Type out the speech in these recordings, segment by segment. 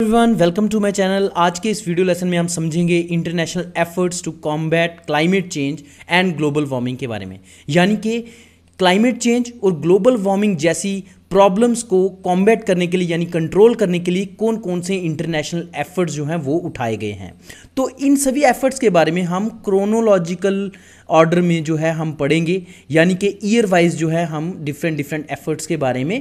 everyone welcome to my channel आज के इस वीडियो लेसन में हम समझेंगे international efforts to combat climate change and global warming के बारे में यानी कि क्लाइमेट चेंज और ग्लोबल वार्मिंग जैसी प्रॉब्लम्स को कॉम्बैट करने के लिए यानी कंट्रोल करने के लिए कौन कौन से इंटरनेशनल एफर्ट्स जो हैं वो उठाए गए हैं तो इन सभी एफर्ट्स के बारे में हम क्रोनोलॉजिकल ऑर्डर में जो है हम पढ़ेंगे यानी कि ईयर वाइज जो है हम डिफरेंट डिफरेंट एफर्ट्स के बारे में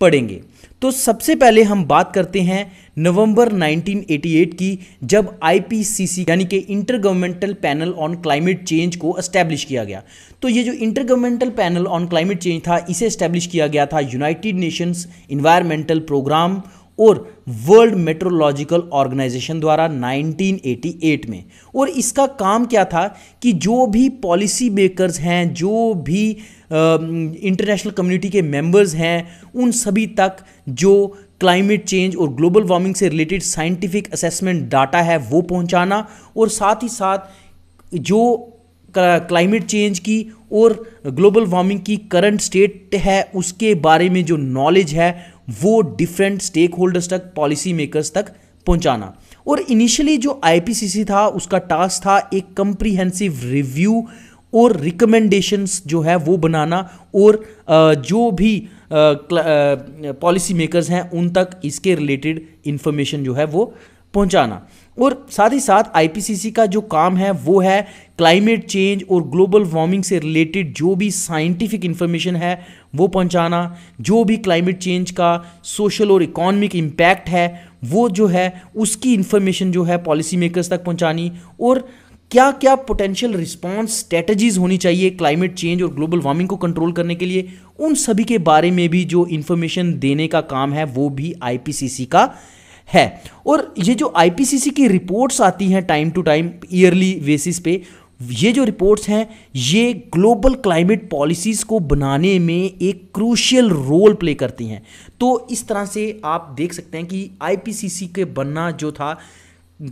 पढ़ेंगे तो सबसे पहले हम बात करते हैं नवंबर 1988 की जब आईपीसीसी यानी कि intergovernmental panel on climate change को एस्टैब्लिश किया गया तो ये जो intergovernmental panel on climate change था इसे एस्टैब्लिश किया गया था यूनाइटेड नेशंस इन्वायरमेंटल प्रोग्राम और वर्ल्ड मेट्रोलॉजिकल ऑर्गेनाइजेशन द्वारा 1988 में और इसका काम क्या था कि जो भी पॉलिसी मेकर्स हैं जो भी इंटरनेशनल कम्युनिटी के मेंबर्स हैं उन सभी तक जो क्लाइमेट चेंज और ग्लोबल वार्मिंग से रिलेटेड साइंटिफिक असेसमेंट डाटा है वो पहुंचाना और साथ ही साथ जो क्लाइमेट चेंज की और ग्लोबल वार्मिंग की करंट स्टेट है उसके बारे में जो नॉलेज है वो डिफरेंट स्टेक होल्डर्स तक पॉलिसी मेकर्स तक पहुंचाना और इनिशियली जो आईपीसीसी था उसका टास्क था एक कंप्रीहेंसिव रिव्यू और रिकमेंडेशंस जो है वो बनाना और जो भी पॉलिसी मेकर्स हैं उन तक इसके रिलेटेड इन्फॉर्मेशन जो है वो पहुंचाना और साथ ही साथ आईपीसीसी का जो काम है वो है क्लाइमेट चेंज और ग्लोबल वार्मिंग से रिलेटेड जो भी साइंटिफिक इन्फॉर्मेशन है वो पहुंचाना जो भी क्लाइमेट चेंज का सोशल और इकोनॉमिक इम्पैक्ट है वो जो है उसकी इन्फॉर्मेशन जो है पॉलिसी मेकर्स तक पहुंचानी और क्या क्या पोटेंशियल रिस्पॉन्स स्ट्रेटजीज होनी चाहिए क्लाइमेट चेंज और ग्लोबल वार्मिंग को कंट्रोल करने के लिए उन सभी के बारे में भी जो इन्फॉर्मेशन देने का काम है वो भी आईपीसीसी का है और ये जो आईपीसीसी की रिपोर्ट्स आती हैं time to time yearly basis पे ये जो रिपोर्ट्स हैं ये ग्लोबल क्लाइमेट पॉलिसीज़ को बनाने में एक क्रूशियल रोल प्ले करती हैं तो इस तरह से आप देख सकते हैं कि आईपीसीसी के बनना जो था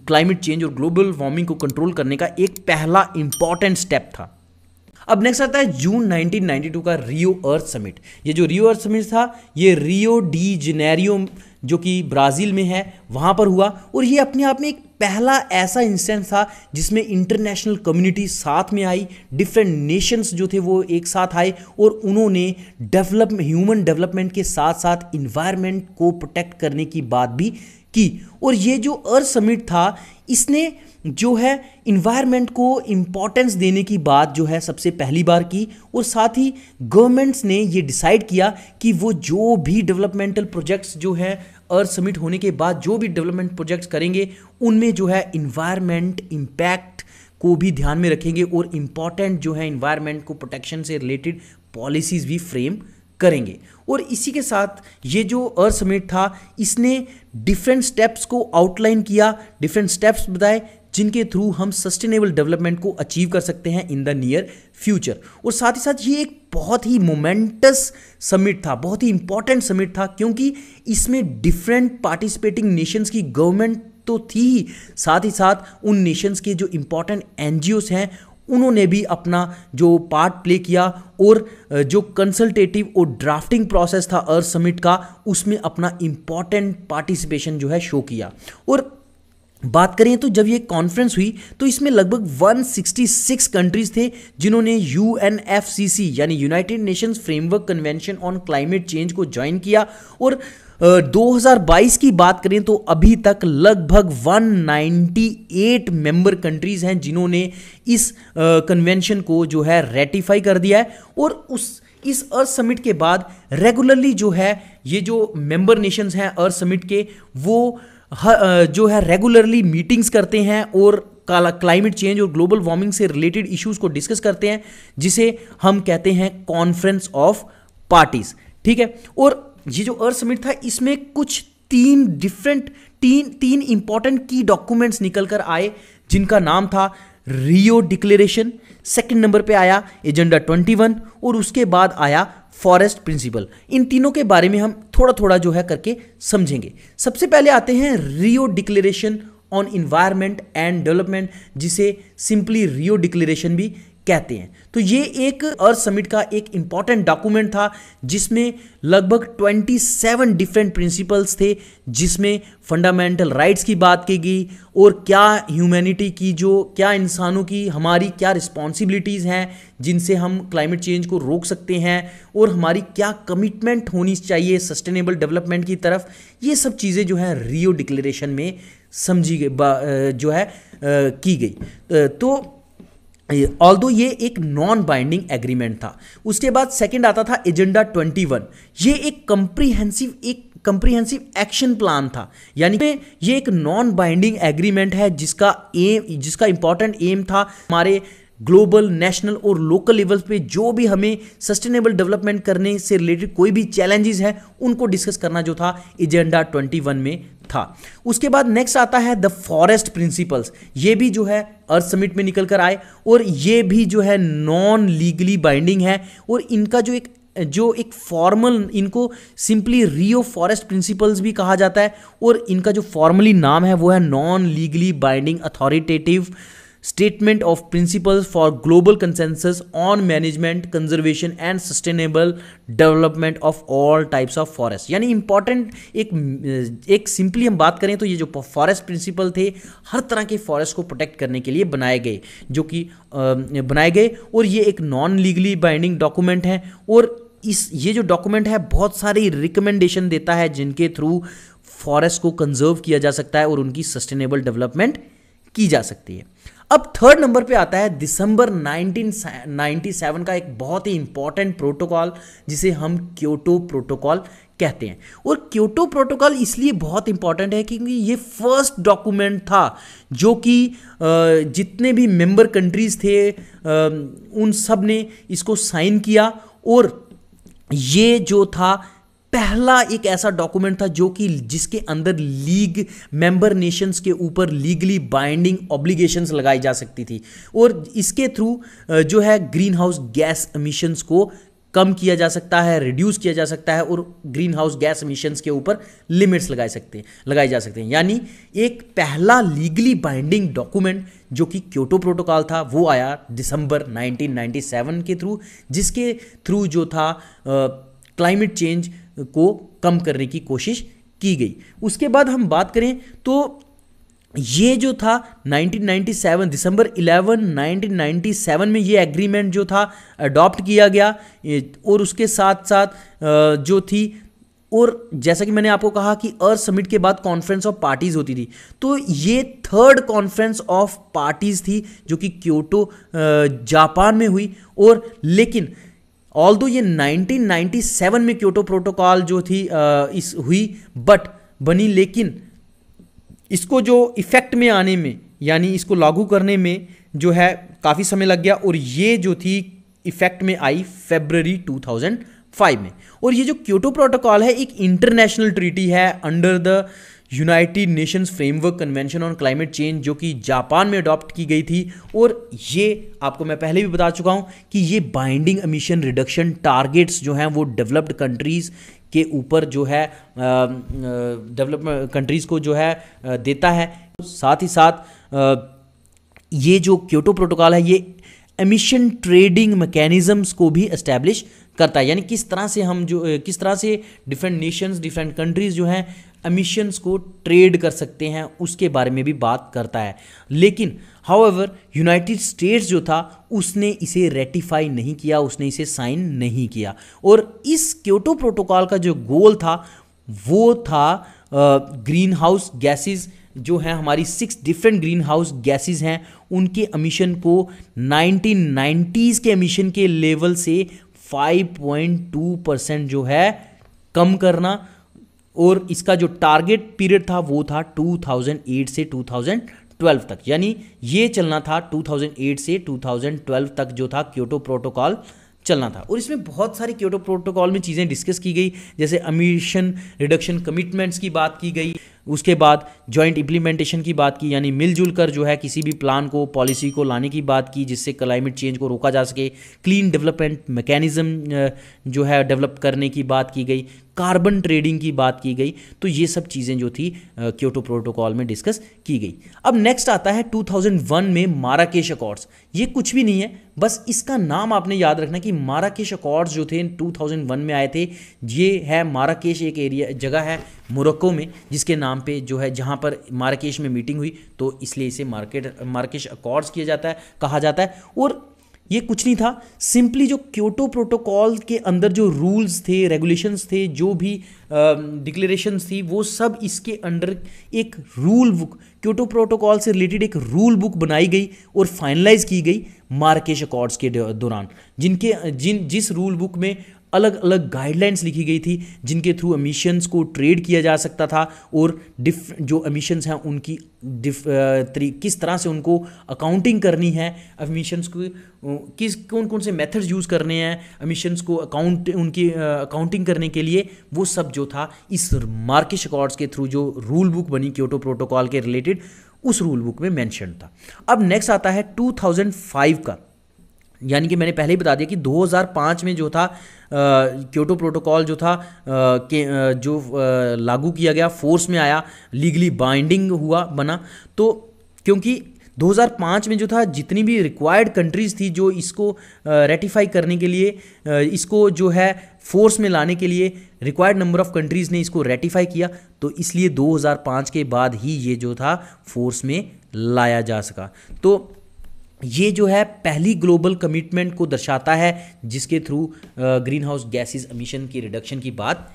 क्लाइमेट चेंज और ग्लोबल वार्मिंग को कंट्रोल करने का एक पहला इंपॉर्टेंट स्टेप था अब नेक्स्ट आता है जून 1992 का रियो अर्थ समिट ये जो रियो अर्थ समिट था ये रियो डी जेनेरियो जो कि ब्राज़ील में है वहाँ पर हुआ और ये अपने आप में एक पहला ऐसा इंस्टेंस था जिसमें इंटरनेशनल कम्युनिटी साथ में आई डिफरेंट नेशंस जो थे वो एक साथ आए और उन्होंने डेवलप ह्यूमन डेवलपमेंट के साथ साथ इन्वायरमेंट को प्रोटेक्ट करने की बात भी की और ये जो अर्थ समिट था इसने जो है इन्वायरमेंट को इम्पॉर्टेंस देने की बात जो है सबसे पहली बार की और साथ ही गवर्नमेंट्स ने ये डिसाइड किया कि वो जो भी डेवलपमेंटल प्रोजेक्ट्स जो है अर्थ समिट होने के बाद जो भी डेवलपमेंट प्रोजेक्ट्स करेंगे उनमें जो है इन्वायरमेंट इम्पैक्ट को भी ध्यान में रखेंगे और इम्पॉर्टेंट जो है इन्वायरमेंट को प्रोटेक्शन से रिलेटेड पॉलिसीज़ भी फ्रेम करेंगे और इसी के साथ ये जो अर्थ समिट था इसने डिफरेंट स्टेप्स को आउटलाइन किया डिफरेंट स्टेप्स बताए जिनके थ्रू हम सस्टेनेबल डेवलपमेंट को अचीव कर सकते हैं इन द नियर फ्यूचर और साथ ही साथ ये एक बहुत ही मोमेंटस समिट था बहुत ही इंपॉर्टेंट समिट था क्योंकि इसमें डिफरेंट पार्टिसिपेटिंग नेशंस की गवर्नमेंट तो थी ही साथ ही साथ उन नेशंस के जो इम्पोर्टेंट एन हैं उन्होंने भी अपना जो पार्ट प्ले किया और जो कंसल्टेटिव और ड्राफ्टिंग प्रोसेस था अर्थ समिट का उसमें अपना इम्पॉर्टेंट पार्टिसिपेशन जो है शो किया और बात करें तो जब ये कॉन्फ्रेंस हुई तो इसमें लगभग 166 कंट्रीज थे जिन्होंने यू यानी United Nations framework convention on climate change को ज्वाइन किया और 2022 की बात करें तो अभी तक लगभग 198 मेंबर कंट्रीज़ हैं जिन्होंने इस कन्वेंशन को जो है रेटिफाई कर दिया है और उस इस अर्थ समिट के बाद रेगुलरली जो है ये जो मेंबर नेशंस हैं अर्थ समिट के वो जो है रेगुलरली मीटिंग्स करते हैं और क्लाइमेट चेंज और ग्लोबल वार्मिंग से रिलेटेड इश्यूज को डिस्कस करते हैं जिसे हम कहते हैं कॉन्फ्रेंस ऑफ पार्टीज ठीक है और ये जो अर्थ समिट था इसमें कुछ तीन डिफरेंट तीन तीन इंपॉर्टेंट की डॉक्यूमेंट्स निकल कर आए जिनका नाम था रियो डिक्लेरेशन सेकंड नंबर पे आया एजेंडा 21 और उसके बाद आया फॉरेस्ट प्रिंसिपल इन तीनों के बारे में हम थोड़ा थोड़ा जो है करके समझेंगे सबसे पहले आते हैं Rio declaration on environment and development जिसे सिंपली रियो डिक्लेरेशन भी कहते हैं तो ये एक अर्थ समिट का एक इंपॉर्टेंट डॉक्यूमेंट था जिसमें लगभग 27 डिफरेंट प्रिंसिपल्स थे जिसमें फंडामेंटल राइट्स की बात की गई और क्या ह्यूमैनिटी की जो क्या इंसानों की हमारी क्या रिस्पॉन्सिबिलिटीज़ हैं जिनसे हम क्लाइमेट चेंज को रोक सकते हैं और हमारी क्या कमिटमेंट होनी चाहिए सस्टेनेबल डेवलपमेंट की तरफ ये सब चीज़ें जो है रियो डिक्लेरेशन में समझी गई जो है की गई तो ऑल दो ये एक नॉन बाइंडिंग एग्रीमेंट था उसके बाद सेकंड आता था एजेंडा 21 ये एक कंप्रीहेंसिव एक कंप्रीहेंसिव एक्शन प्लान था यानी कि ये एक नॉन बाइंडिंग एग्रीमेंट है जिसका एम जिसका इंपॉर्टेंट एम था हमारे ग्लोबल नेशनल और लोकल लेवल पे जो भी हमें सस्टेनेबल डेवलपमेंट करने से रिलेटेड कोई भी चैलेंजेस हैं उनको डिस्कस करना जो था एजेंडा 21 में था उसके बाद नेक्स्ट आता है द फॉरेस्ट प्रिंसिपल्स ये भी जो है अर्थ समिट में निकल कर आए और ये भी जो है नॉन लीगली बाइंडिंग है और इनका जो एक जो एक फॉर्मल इनको सिंपली रियो फॉरेस्ट प्रिंसिपल्स भी कहा जाता है और इनका जो फॉर्मली नाम है वो है non legally binding authoritative statement of principle for global consensus on management conservation and sustainable development of all types of forest यानी इंपॉर्टेंट एक एक सिंपली हम बात करें तो ये जो फॉरेस्ट प्रिंसिपल थे हर तरह के फॉरेस्ट को प्रोटेक्ट करने के लिए बनाए गए जो कि बनाए गए और ये एक नॉन लीगली बाइंडिंग डॉक्यूमेंट है और इस ये जो डॉक्यूमेंट है बहुत सारी रिकमेंडेशन देता है जिनके थ्रू फॉरेस्ट को कंजर्व किया जा सकता है और उनकी सस्टेनेबल डेवलपमेंट की जा सकती है अब थर्ड नंबर पे आता है दिसंबर 1997 का एक बहुत ही इंपॉर्टेंट प्रोटोकॉल जिसे हम क्योटो प्रोटोकॉल कहते हैं और क्योटो प्रोटोकॉल इसलिए बहुत इंपॉर्टेंट है क्योंकि ये फर्स्ट डॉक्यूमेंट था जो कि जितने भी मेंबर कंट्रीज थे उन सब ने इसको साइन किया और ये जो था पहला एक ऐसा डॉक्यूमेंट था जो कि जिसके अंदर लीग मेंबर नेशंस के ऊपर लीगली बाइंडिंग ऑब्लिगेशंस लगाई जा सकती थी और इसके थ्रू जो है ग्रीन हाउस गैस एमिशंस को कम किया जा सकता है रिड्यूस किया जा सकता है और ग्रीन हाउस गैस एमिशंस के ऊपर लिमिट्स लगाए सकते हैं लगाए जा सकते हैं यानी एक पहला लीगली बाइंडिंग डॉक्यूमेंट जो कि क्योटो प्रोटोकॉल था वो आया दिसंबर 1997 के थ्रू जिसके थ्रू जो था क्लाइमेट चेंज को कम करने की कोशिश की गई उसके बाद हम बात करें तो ये जो था 1997 दिसंबर 11 1997 में ये एग्रीमेंट जो था अडॉप्ट किया गया और उसके साथ साथ जो थी और जैसा कि मैंने आपको कहा कि अर्थ समिट के बाद कॉन्फ्रेंस ऑफ पार्टीज़ होती थी तो ये थर्ड कॉन्फ्रेंस ऑफ पार्टीज़ थी जो कि क्योटो जापान में हुई और लेकिन ऑल दो ये 1997 में क्योटो प्रोटोकॉल जो थी इस हुई बट बनी लेकिन इसको जो इफ़ेक्ट में आने में यानी इसको लागू करने में जो है काफ़ी समय लग गया और ये जो थी इफ़ेक्ट में आई फेबररी 2005 में और ये जो क्योटो प्रोटोकॉल है एक इंटरनेशनल ट्रीटी है under the United Nations framework convention on climate change जो कि जापान में अडॉप्ट की गई थी और ये आपको मैं पहले भी बता चुका हूँ कि ये बाइंडिंग अमीशन रिडक्शन टारगेट्स जो हैं वो डेवलप्ड कंट्रीज़ के ऊपर जो है डेवलप कंट्रीज़ को जो है देता है साथ ही साथ ये जो क्योटो प्रोटोकॉल है ये एमिशन ट्रेडिंग मैकेनिज़म्स को भी इस्टेब्लिश करता है यानी किस तरह से हम जो किस तरह से डिफरेंट नेशंस डिफरेंट कंट्रीज़ जो हैं अमिशंस को ट्रेड कर सकते हैं उसके बारे में भी बात करता है लेकिन हाउएवर यूनाइटेड स्टेट्स जो था उसने इसे रेटिफाई नहीं किया उसने इसे साइन नहीं किया और इस क्योटो प्रोटोकॉल का जो गोल था वो था ग्रीन हाउस गैसेज जो हैं हमारी six different greenhouse gases हैं उनके अमीशन को 1990s के अमीशन के लेवल से 5.2 परसेंट जो है कम करना और इसका जो टारगेट पीरियड था वो था 2008 से 2012 तक यानी ये चलना था 2008 से 2012 तक जो था क्योटो प्रोटोकॉल चलना था और इसमें बहुत सारी क्योटो प्रोटोकॉल में चीज़ें डिस्कस की गई जैसे अमीशन रिडक्शन कमिटमेंट्स की बात की गई उसके बाद जॉइंट इम्प्लीमेंटेशन की बात की यानी मिलजुल कर जो है किसी भी प्लान को पॉलिसी को लाने की बात की जिससे क्लाइमेट चेंज को रोका जा सके क्लीन डेवलपमेंट मैकेनिज्म जो है डेवलप करने की बात की गई कार्बन ट्रेडिंग की बात की गई तो ये सब चीज़ें जो थी क्योटो प्रोटोकॉल में डिस्कस की गई अब नेक्स्ट आता है 2001 में माराकेश अकॉर्ड्स ये कुछ भी नहीं है बस इसका नाम आपने याद रखना कि माराकेश अकॉर्ड्स जो थे 2001 में आए थे ये है माराकेश एक एरिया जगह है मोरक्को में जिसके नाम नाम पे जो है जहाँ पर मार्केश में मीटिंग हुई तो इसलिए इसे मार्केट मार्केश अकॉर्ड्स किया जाता है कहा जाता है और ये कुछ नहीं था सिंपली जो क्योटो प्रोटोकॉल के अंदर जो रूल्स थे रेगुलेशंस थे जो भी डिक्लेरेशंस थी वो सब इसके अंडर एक रूल बुक क्योटो प्रोटोकॉल से रिलेटेड एक रूल बुक बनाई गई और फाइनलाइज की गई मार्केश अकॉर्ड्स के दौरान जिनके जिन जिस रूल बुक में अलग अलग गाइडलाइंस लिखी गई थी जिनके थ्रू अमीशंस को ट्रेड किया जा सकता था और डिफ जो अमीशंस हैं उनकी डिफ तरी किस तरह से उनको अकाउंटिंग करनी है अमीशंस को किस कौन कौन से मेथड्स यूज़ करने हैं अमीशंस को अकाउंट उनकी अकाउंटिंग करने के लिए वो सब जो था इस मार्किश अकॉर्ड्स के थ्रू जो रूल बुक बनी क्योटो प्रोटोकॉल के रिलेटेड उस रूल बुक में मैंशन था अब नेक्स्ट आता है 2005 का यानी कि मैंने पहले ही बता दिया कि 2005 में जो था क्योटो प्रोटोकॉल जो था के जो लागू किया गया फोर्स में आया लीगली बाइंडिंग हुआ बना तो क्योंकि 2005 में जो था जितनी भी रिक्वायर्ड कंट्रीज़ थी जो इसको रेटिफाई करने के लिए इसको जो है फोर्स में लाने के लिए रिक्वायर्ड नंबर ऑफ़ कंट्रीज़ ने इसको रेटिफाई किया तो इसलिए 2005 के बाद ही ये जो था फोर्स में लाया जा सका तो ये जो है पहली ग्लोबल कमिटमेंट को दर्शाता है जिसके through greenhouse gases emission की रिडक्शन की बात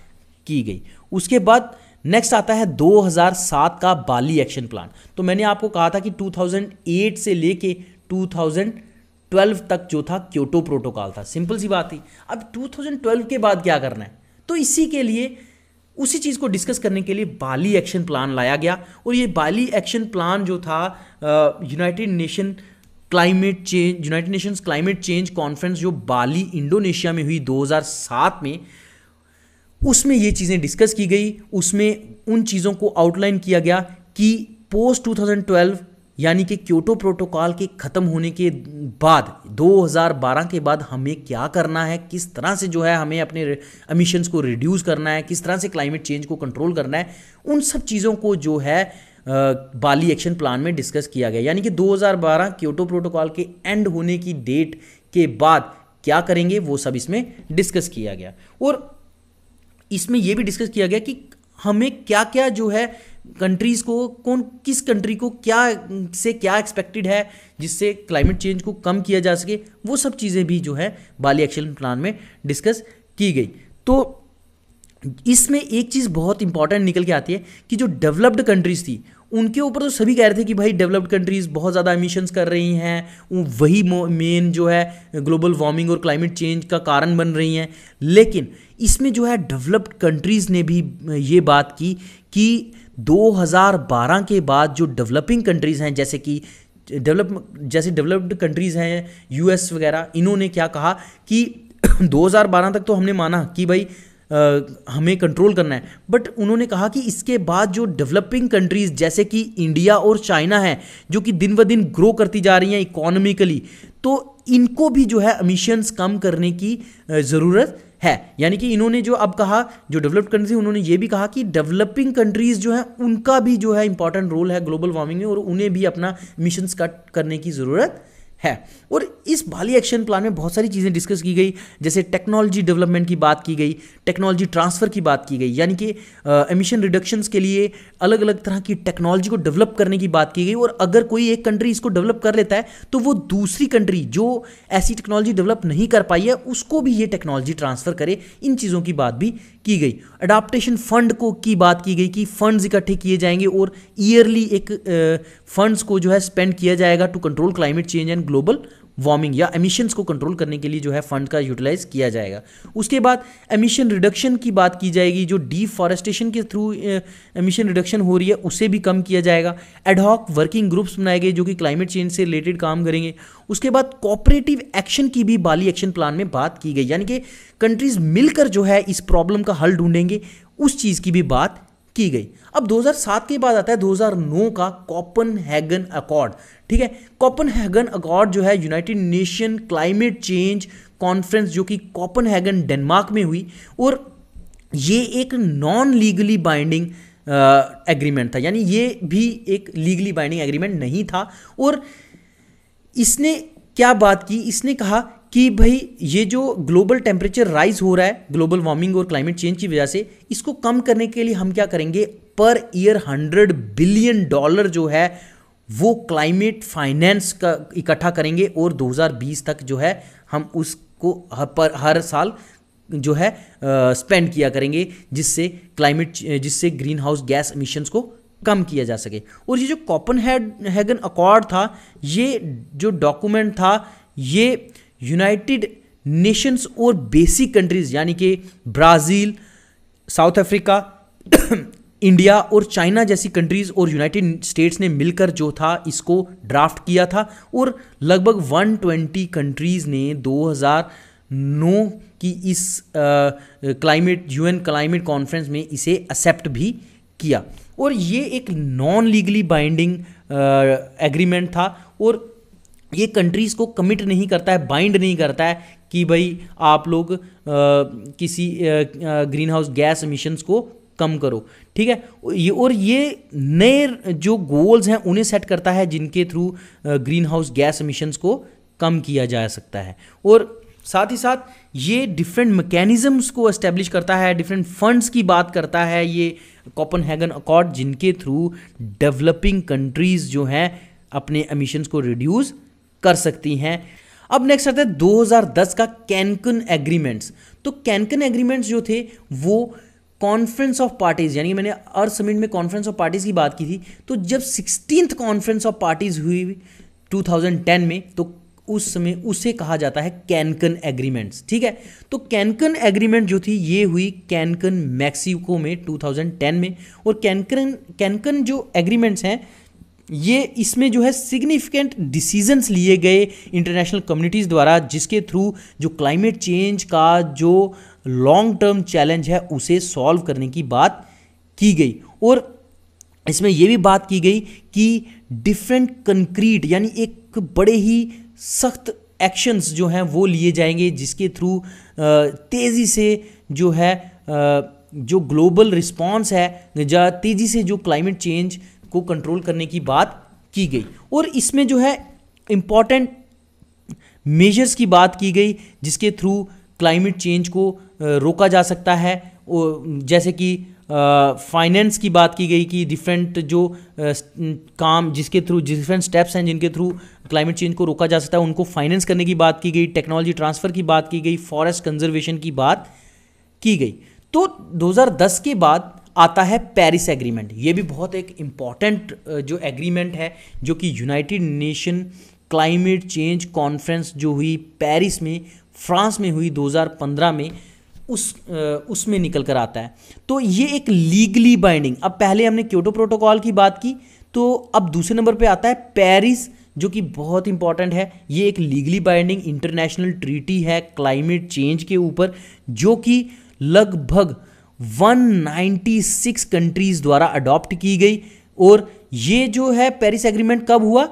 की गई उसके बाद नेक्स्ट आता है 2007 का बाली एक्शन प्लान तो मैंने आपको कहा था कि 2008 से लेके 2012 तक जो था क्योटो प्रोटोकॉल था सिंपल सी बात थी अब 2012 के बाद क्या करना है तो इसी के लिए उसी चीज़ को डिस्कस करने के लिए बाली एक्शन प्लान लाया गया और ये बाली एक्शन प्लान जो था United nation climate change United Nations climate change conference जो बाली इंडोनेशिया में हुई 2007 में उसमें ये चीज़ें डिस्कस की गई उसमें उन चीज़ों को आउटलाइन किया गया कि पोस्ट 2012 यानी कि क्योटो प्रोटोकॉल के ख़त्म होने के बाद 2012 के बाद हमें क्या करना है किस तरह से जो है हमें अपने अमिशंस को रिड्यूस करना है किस तरह से क्लाइमेट चेंज को कंट्रोल करना है उन सब चीज़ों को जो है बाली एक्शन प्लान में डिस्कस किया गया यानी कि 2012 क्योटो प्रोटोकॉल के एंड होने की डेट के बाद क्या करेंगे वो सब इसमें डिस्कस किया गया और इसमें ये भी डिस्कस किया गया कि हमें क्या क्या जो है कंट्रीज़ को कौन किस कंट्री को क्या से क्या एक्सपेक्टेड है जिससे क्लाइमेट चेंज को कम किया जा सके वो सब चीज़ें भी जो है बाली एक्शन प्लान में डिस्कस की गई तो इसमें एक चीज़ बहुत इंपॉर्टेंट निकल के आती है कि जो डेवलप्ड कंट्रीज़ थी उनके ऊपर तो सभी कह रहे थे कि भाई डेवलप्ड कंट्रीज़ बहुत ज़्यादा एमिशंस कर रही हैं वही मेन जो है ग्लोबल वार्मिंग और क्लाइमेट चेंज का कारण बन रही हैं लेकिन इसमें जो है डेवलप्ड कंट्रीज़ ने भी ये बात की कि 2012 के बाद जो डेवलपिंग कंट्रीज़ हैं जैसे कि डेवलप जैसे डेवलप्ड कंट्रीज़ हैं यूएस वगैरह इन्होंने क्या कहा कि 2012 तक तो हमने माना कि भाई हमें कंट्रोल करना है बट उन्होंने कहा कि इसके बाद जो डेवलपिंग कंट्रीज़ जैसे कि इंडिया और चाइना है जो कि दिन ब दिन ग्रो करती जा रही हैं इकोनॉमिकली तो इनको भी जो है अमीशंस कम करने की ज़रूरत है यानी कि इन्होंने जो अब कहा जो डेवलप्ड कंट्रीज उन्होंने ये भी कहा कि डेवलपिंग कंट्रीज जो है उनका भी जो है इंपॉर्टेंट रोल है ग्लोबल वार्मिंग में और उन्हें भी अपना मिशंस कट करने की ज़रूरत है और इस बाली एक्शन प्लान में बहुत सारी चीज़ें डिस्कस की गई जैसे टेक्नोलॉजी डेवलपमेंट की बात की गई टेक्नोलॉजी ट्रांसफ़र की बात की गई यानी कि एमिशन रिडक्शंस के लिए अलग अलग तरह की टेक्नोलॉजी को डेवलप करने की बात की गई और अगर कोई एक कंट्री इसको डेवलप कर लेता है तो वो दूसरी कंट्री जो ऐसी टेक्नोलॉजी डेवलप नहीं कर पाई है उसको भी ये टेक्नोलॉजी ट्रांसफ़र करे इन चीज़ों की बात भी की गई अडाप्टेशन फंड को की बात की गई कि फंड्स इकट्ठे किए जाएंगे और ईयरली एक फंड्स को जो है स्पेंड किया जाएगा to control climate change and global warming या एमिशंस को कंट्रोल करने के लिए जो है फंड का यूटिलाइज किया जाएगा उसके बाद एमिशन रिडक्शन की बात की जाएगी जो डिफॉरेस्टेशन के थ्रू एमिशन रिडक्शन हो रही है उसे भी कम किया जाएगा एडहॉक वर्किंग ग्रुप्स बनाए गए जो कि क्लाइमेट चेंज से रिलेटेड काम करेंगे उसके बाद कॉपरेटिव एक्शन की भी बाली एक्शन प्लान में बात की गई यानी कि कंट्रीज मिलकर जो है इस प्रॉब्लम का हल ढूंढेंगे उस चीज़ की भी बात की गई अब 2007 के बाद आता है 2009 का हैगन अकॉर्ड ठीक है हैगन अकॉर्ड जो है United nation climate change conference जो कि कॉपन हैगन डेनमार्क में हुई और ये एक नॉन लीगली बाइंडिंग एग्रीमेंट था यानी ये भी एक लीगली बाइंडिंग एग्रीमेंट नहीं था और इसने क्या बात की इसने कहा कि भाई ये जो ग्लोबल टेम्परेचर राइज हो रहा है ग्लोबल वार्मिंग और क्लाइमेट चेंज की वजह से इसको कम करने के लिए हम क्या करेंगे per year hundred billion dollar जो है वो क्लाइमेट फाइनेंस का इकट्ठा करेंगे और 2020 तक जो है हम उसको हर पर हर साल जो है स्पेंड किया करेंगे जिससे क्लाइमेट जिससे ग्रीन हाउस गैस इमिशंस को कम किया जा सके और ये जो कॉपन हैगन अकॉर्ड था ये जो डॉक्यूमेंट था ये यूनाइटेड नेशंस और बेसिक कंट्रीज यानी कि ब्राज़ील साउथ अफ्रीका इंडिया और चाइना जैसी कंट्रीज़ और यूनाइटेड स्टेट्स ने मिलकर जो था इसको ड्राफ्ट किया था और लगभग 120 कंट्रीज़ ने 2009 की इस क्लाइमेट यूएन क्लाइमेट कॉन्फ्रेंस में इसे एक्सेप्ट भी किया और ये एक नॉन लीगली बाइंडिंग एग्रीमेंट था और ये कंट्रीज़ को कमिट नहीं करता है बाइंड नहीं करता है कि भाई आप लोग आ, किसी ग्रीन हाउस गैस एमिशंस को कम करो ठीक है ये और ये नए जो गोल्स हैं उन्हें सेट करता है जिनके through greenhouse gas emissions को कम किया जा सकता है और साथ ही साथ ये डिफरेंट मैकेनिज़म्स को इस्टेब्लिश करता है डिफरेंट फंड्स की बात करता है ये कॉपन हैगन अकॉर्ड जिनके थ्रू डेवलपिंग कंट्रीज़ जो हैं अपने एमिशंस को रिड्यूज़ कर सकती हैं अब नेक्स्ट आता है 2010 का कैनकन एग्रीमेंट्स तो कैनकन एग्रीमेंट्स जो थे वो कॉन्फ्रेंस ऑफ पार्टीज यानी मैंने अर्थ समिट में कॉन्फ्रेंस ऑफ पार्टीज की बात की थी तो जब सिक्सटीन कॉन्फ्रेंस ऑफ पार्टीज हुई 2010 में तो उस समय उसे कहा जाता है कैनकन एग्रीमेंट्स ठीक है तो कैनकन एग्रीमेंट जो थी ये हुई कैनकन मैक्सिको में 2010 में और कैनकन कैनकन जो एग्रीमेंट्स हैं ये इसमें जो है सिग्निफिकेंट डिसीजंस लिए गए इंटरनेशनल कम्युनिटीज़ द्वारा जिसके थ्रू जो क्लाइमेट चेंज का जो लॉन्ग टर्म चैलेंज है उसे सॉल्व करने की बात की गई और इसमें यह भी बात की गई कि डिफरेंट कंक्रीट यानी एक बड़े ही सख्त एक्शंस जो हैं वो लिए जाएंगे जिसके थ्रू तेज़ी से जो है जो ग्लोबल रिस्पॉन्स है तेज़ी से जो क्लाइमेट चेंज को कंट्रोल करने की बात की गई और इसमें जो है इम्पॉर्टेंट मेजर्स की बात की गई जिसके थ्रू क्लाइमेट चेंज को रोका जा सकता है जैसे कि फाइनेंस की बात की गई कि डिफरेंट जो काम जिसके थ्रू डिफरेंट स्टेप्स हैं जिनके थ्रू क्लाइमेट चेंज को रोका जा सकता है उनको फाइनेंस करने की बात की गई टेक्नोलॉजी ट्रांसफ़र की बात की गई फॉरेस्ट कंजर्वेशन की बात की गई तो 2010 के बाद आता है पेरिस एग्रीमेंट ये भी बहुत एक इम्पॉर्टेंट जो एग्रीमेंट है जो कि united nation climate change conference जो हुई पेरिस में फ्रांस में हुई 2015 में उस उसमें निकल कर आता है तो ये एक लीगली बाइंडिंग अब पहले हमने क्योटो प्रोटोकॉल की बात की तो अब दूसरे नंबर पे आता है पेरिस जो कि बहुत इंपॉर्टेंट है ये एक लीगली बाइंडिंग इंटरनेशनल ट्रीटी है क्लाइमेट चेंज के ऊपर जो कि लगभग 196 कंट्रीज द्वारा अडॉप्ट की गई और ये जो है पेरिस एग्रीमेंट कब हुआ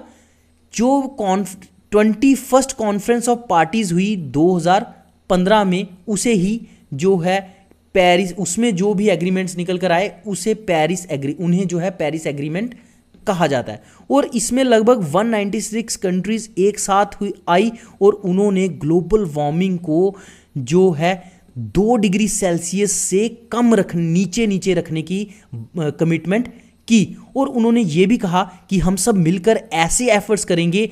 जो conf twenty first conference of parties हुई 2015 में उसे ही जो है पेरिस उसमें जो भी एग्रीमेंट्स निकल कर आए उसे पेरिस एग्री उन्हें जो है पेरिस एग्रीमेंट कहा जाता है और इसमें लगभग 196 कंट्रीज एक साथ हुई आई और उन्होंने ग्लोबल वार्मिंग को जो है दो डिग्री सेल्सियस से कम रख नीचे नीचे रखने की कमिटमेंट की और उन्होंने ये भी कहा कि हम सब मिलकर ऐसे एफर्ट्स करेंगे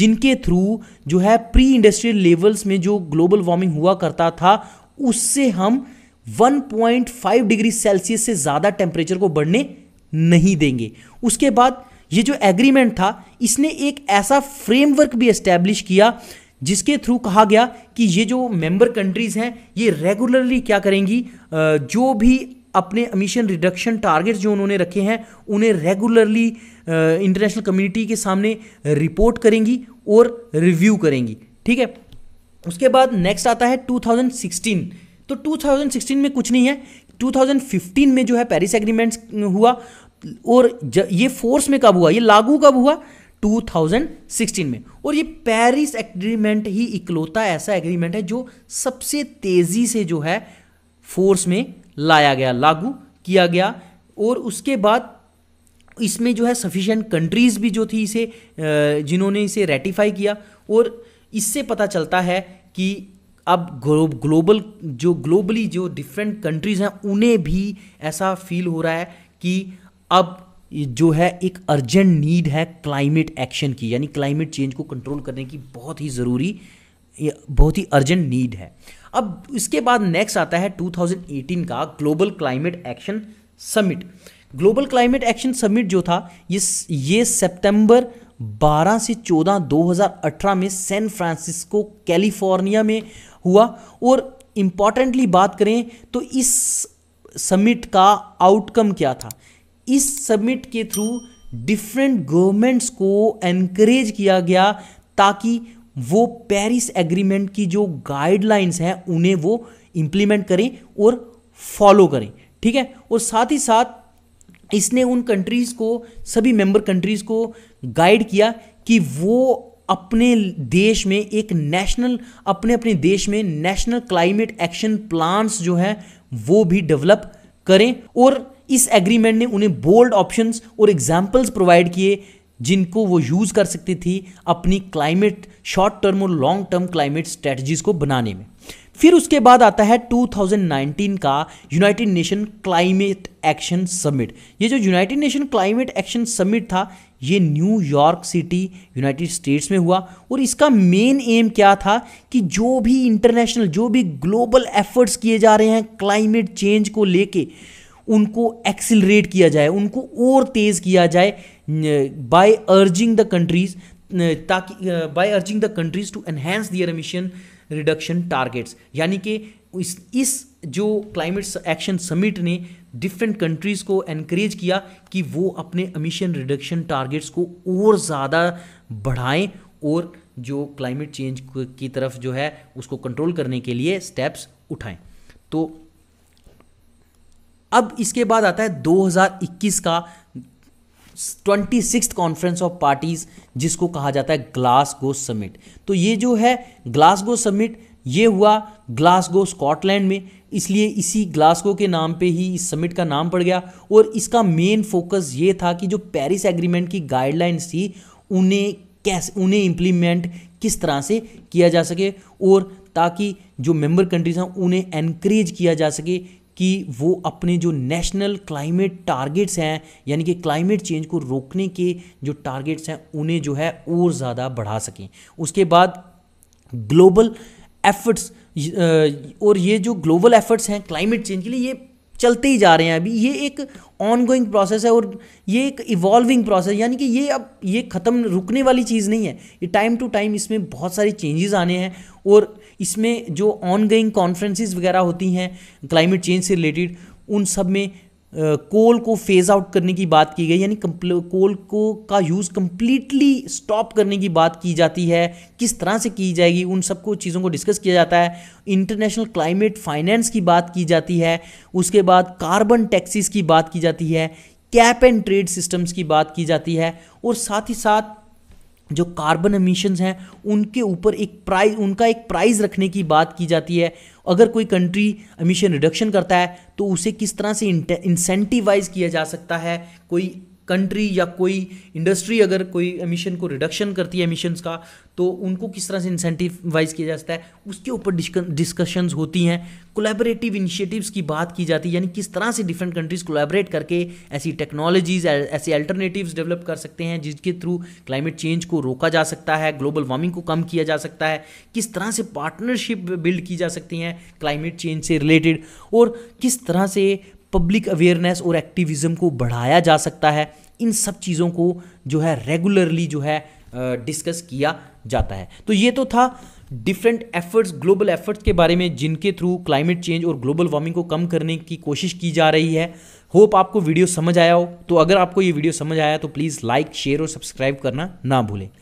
जिनके थ्रू जो है प्री इंडस्ट्रियल लेवल्स में जो ग्लोबल वार्मिंग हुआ करता था उससे हम 1.5 डिग्री सेल्सियस से ज़्यादा टेम्परेचर को बढ़ने नहीं देंगे उसके बाद ये जो एग्रीमेंट था इसने एक ऐसा फ्रेमवर्क भी एस्टेब्लिश किया जिसके थ्रू कहा गया कि ये जो मेंबर कंट्रीज़ हैं ये रेगुलरली क्या करेंगी जो भी अपने अमीशन रिडक्शन टारगेट्स जो उन्होंने रखे हैं उन्हें रेगुलरली इंटरनेशनल कम्युनिटी के सामने रिपोर्ट करेंगी और रिव्यू करेंगी ठीक है उसके बाद नेक्स्ट आता है 2016 तो 2016 में कुछ नहीं है 2015 में जो है पेरिस एग्रीमेंट्स हुआ और ये फोर्स में कब हुआ ये लागू कब हुआ 2016 में और ये पेरिस एग्रीमेंट ही इकलौता ऐसा एग्रीमेंट है जो सबसे तेज़ी से जो है फोर्स में लाया गया लागू किया गया और उसके बाद इसमें जो है सफिशेंट कंट्रीज़ भी जो थी इसे जिन्होंने इसे रेटिफाई किया और इससे पता चलता है कि अब ग्लोबल जो ग्लोबली जो डिफरेंट कंट्रीज़ हैं उन्हें भी ऐसा फील हो रहा है कि अब जो है एक अर्जेंट नीड है क्लाइमेट एक्शन की यानी क्लाइमेट चेंज को कंट्रोल करने की बहुत ही ज़रूरी बहुत ही अर्जेंट नीड है अब इसके बाद नेक्स्ट आता है 2018 का global climate action summit global climate action summit जो था ये ये सितंबर 12 से 14 2018 में सैन फ्रांसिस्को कैलिफोर्निया में हुआ और इम्पॉर्टेंटली बात करें तो इस समिट का आउटकम क्या था इस समिट के थ्रू डिफरेंट गवर्नमेंट्स को एनकरेज किया गया ताकि वो पेरिस एग्रीमेंट की जो गाइडलाइंस हैं उन्हें वो इम्प्लीमेंट करें और फॉलो करें ठीक है और साथ ही साथ इसने उन कंट्रीज़ को सभी मेंबर कंट्रीज़ को गाइड किया कि वो अपने देश में एक नेशनल अपने अपने देश में नेशनल क्लाइमेट एक्शन प्लान्स जो हैं वो भी डेवलप करें और इस एग्रीमेंट ने उन्हें बोल्ड ऑप्शंस और एग्जाम्पल्स प्रोवाइड किए जिनको वो यूज़ कर सकती थी अपनी क्लाइमेट शॉर्ट टर्म और लॉन्ग टर्म क्लाइमेट स्ट्रेटजीज को बनाने में फिर उसके बाद आता है 2019 का united nation climate action summit ये जो united nation climate action summit था ये न्यूयॉर्क सिटी यूनाइटेड स्टेट्स में हुआ और इसका मेन एम क्या था कि जो भी इंटरनेशनल जो भी ग्लोबल एफर्ट्स किए जा रहे हैं क्लाइमेट चेंज को लेके उनको एक्सिलरेट किया जाए उनको और तेज़ किया जाए बाय अर्जिंग द कंट्रीज ताकि by urging the countries to enhance their emission reduction targets यानी कि इस इस जो क्लाइमेट एक्शन समिट ने डिफरेंट कंट्रीज़ को एनकरेज किया कि वो अपने एमिशन रिडक्शन टारगेट्स को और ज़्यादा बढ़ाएं और जो क्लाइमेट चेंज की तरफ जो है उसको कंट्रोल करने के लिए स्टेप्स उठाएं तो अब इसके बाद आता है 2021 का twenty six conference of parties जिसको कहा जाता है ग्लासगो समिट तो ये जो है ग्लासगो समिट ये हुआ ग्लासगो स्कॉटलैंड में इसलिए इसी ग्लासगो के नाम पे ही इस समिट का नाम पड़ गया और इसका मेन फोकस ये था कि जो पेरिस एग्रीमेंट की गाइडलाइंस थी उन्हें कैसे उन्हें इम्प्लीमेंट किस तरह से किया जा सके और ताकि जो मेंबर कंट्रीज हैं उन्हें एनकरेज किया जा सके कि वो अपने जो नेशनल क्लाइमेट टारगेट्स हैं यानी कि क्लाइमेट चेंज को रोकने के जो टारगेट्स हैं उन्हें जो है और ज़्यादा बढ़ा सकें उसके बाद ग्लोबल एफर्ट्स और ये जो ग्लोबल एफर्ट्स हैं क्लाइमेट चेंज के लिए ये चलते ही जा रहे हैं अभी ये एक ऑनगोइंग प्रोसेस है और ये एक इवॉल्विंग प्रोसेस यानी कि ये अब ये ख़त्म रुकने वाली चीज़ नहीं है ये टाइम टू टाइम इसमें बहुत सारे चेंजेस आने हैं और इसमें जो ऑन गोइंग कॉन्फ्रेंसिस वगैरह होती हैं क्लाइमेट चेंज से रिलेटेड उन सब में कोल को फेज़ आउट करने की बात की गई यानी कोल को का यूज़ कम्प्लीटली स्टॉप करने की बात की जाती है किस तरह से की जाएगी उन सबको चीज़ों को डिस्कस किया जाता है इंटरनेशनल क्लाइमेट फाइनेंस की बात की जाती है उसके बाद कार्बन टैक्सीज की बात की जाती है कैप एंड ट्रेड सिस्टम्स की बात की जाती है और साथ ही साथ जो कार्बन एमिशंस हैं उनके ऊपर एक प्राइज उनका एक प्राइज रखने की बात की जाती है अगर कोई कंट्री एमिशन रिडक्शन करता है तो उसे किस तरह से इंसेंटिवाइज किया जा सकता है कोई कंट्री या कोई इंडस्ट्री अगर कोई एमिशन को रिडक्शन करती है एमिशन्स का तो उनको किस तरह से इंसेंटिवाइज किया जा सकता है उसके ऊपर डिस्कशंस होती हैं कोलेबरेटिव इनिशिएटिव्स की बात की जाती है यानी किस तरह से डिफरेंट कंट्रीज़ कोलेबरेट करके ऐसी टेक्नोलॉजीज ऐसे अल्टरनेटिव्स डेवलप कर सकते हैं जिसके थ्रू क्लाइमेट चेंज को रोका जा सकता है ग्लोबल वार्मिंग को कम किया जा सकता है किस तरह से पार्टनरशिप बिल्ड की जा सकती हैं क्लाइमेट चेंज से रिलेटेड और किस तरह से पब्लिक अवेयरनेस और एक्टिविज़म को बढ़ाया जा सकता है इन सब चीज़ों को जो है रेगुलरली जो है डिस्कस किया जाता है तो ये तो था डिफरेंट एफर्ट्स ग्लोबल एफर्ट्स के बारे में जिनके थ्रू क्लाइमेट चेंज और ग्लोबल वार्मिंग को कम करने की कोशिश की जा रही है होप आपको वीडियो समझ आया हो तो अगर आपको ये वीडियो समझ आया तो प्लीज़ लाइक शेयर और सब्सक्राइब करना ना भूलें